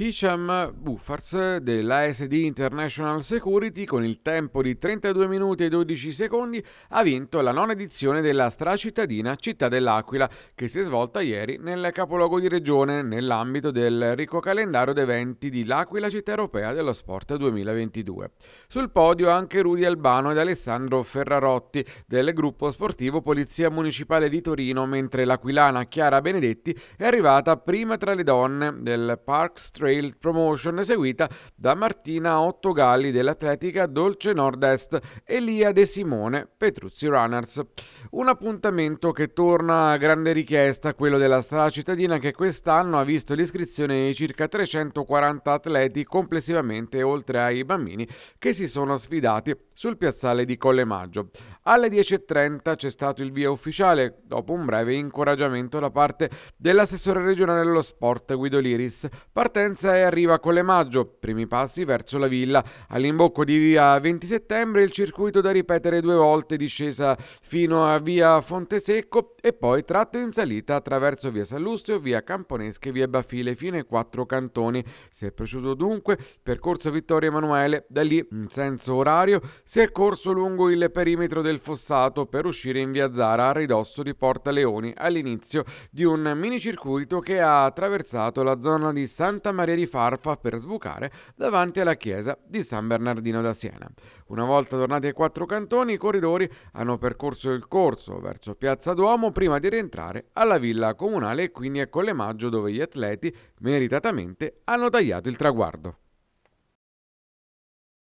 Hisham Buffers dell'ASD International Security con il tempo di 32 minuti e 12 secondi ha vinto la nona edizione della stracittadina Città dell'Aquila che si è svolta ieri nel capoluogo di regione nell'ambito del ricco calendario d'eventi di L'Aquila Città Europea dello Sport 2022. Sul podio anche Rudy Albano ed Alessandro Ferrarotti del gruppo sportivo Polizia Municipale di Torino mentre l'aquilana Chiara Benedetti è arrivata prima tra le donne del Park Street trail promotion eseguita da Martina Ottogalli dell'Atletica Dolce Nord-Est e Lia De Simone Petruzzi Runners. Un appuntamento che torna a grande richiesta, quello della strada cittadina che quest'anno ha visto l'iscrizione di circa 340 atleti complessivamente oltre ai bambini che si sono sfidati sul piazzale di Colle Maggio. Alle 10.30 c'è stato il via ufficiale dopo un breve incoraggiamento da parte dell'assessore regionale dello sport Guido Liris, partenza Vicenza e arriva con le maggio, primi passi verso la villa. All'imbocco di via 20 settembre il circuito da ripetere due volte, discesa fino a via Fontesecco e poi tratto in salita attraverso via Sallustio, via Camponesche, via Bafile fino ai quattro cantoni. Si è prosciuto dunque percorso Vittorio Emanuele, da lì in senso orario si è corso lungo il perimetro del fossato per uscire in via Zara a ridosso di Porta Leoni all'inizio di un minicircuito che ha attraversato la zona di Santa Maria maria di Farfa per sbucare davanti alla chiesa di San Bernardino da Siena. Una volta tornati ai quattro cantoni, i corridori hanno percorso il corso verso Piazza Duomo prima di rientrare alla villa comunale e quindi a ecco Maggio dove gli atleti meritatamente hanno tagliato il traguardo.